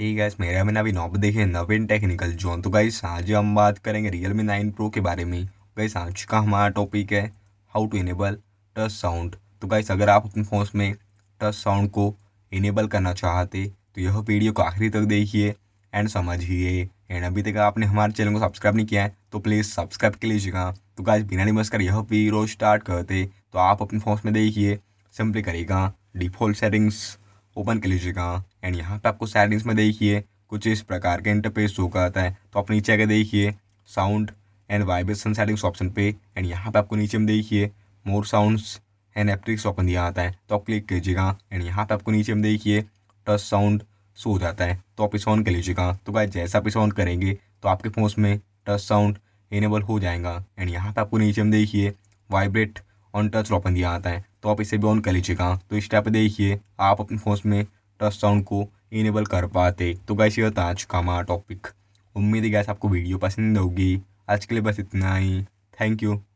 ही gas मेरा मैंने अभी नॉब देखे नवीन टेक्निकल जोन तो गाइस आज हम बात करेंगे रियल मी नाइन प्रो के बारे में गाइस आज का हमारा टॉपिक है how to enable touch sound तो गाइस अगर आप अपने फोन में टच साउंड को इनेबल करना चाहते तो यह वीडियो को आखिरी तक देखिए एंड समझिए एंड अभी तक आपने हमारे चैनल को सब्सक्राइब नहीं किया है तो प्लीज़ सब्सक्राइब कर लीजिएगा तो गाइस बिना नमस्कार कर यह वीडियो स्टार्ट करते तो आप अपने फोन में देखिए सिंपली करेगा डिफॉल्ट सेटिंग्स ओपन कर लीजिएगा एंड यहाँ पे आपको सेटिंग्स में देखिए कुछ इस प्रकार का इंटरफेस शो आता है तो आप नीचे आगे देखिए sound and vibration settings option पे एंड यहाँ पे आपको नीचे में देखिए more sounds and haptics option दिया आता है तो आप क्लिक कीजिएगा एंड यहाँ पे आपको नीचे में देखिए टच साउंड शो हो जाता है तो आप इसे ऑन कर लीजिएगा तो भाई जैसा आप इसे ऑन करेंगे तो आपके फोन में टच साउंड इनेबल हो जाएगा एंड यहाँ पे आपको नीचे में देखिए वाइब्रेट ऑन टच ऑप्शन दिया आता है तो आप इसे भी ऑन कर लीजिएगा तो इस टाइप देखिए आप अपने फोन में टच साउंड को इनेबल कर पाते तो गैस ये होता आज का हमारा टॉपिक उम्मीद है गैस आपको वीडियो पसंद होगी आज के लिए बस इतना ही थैंक यू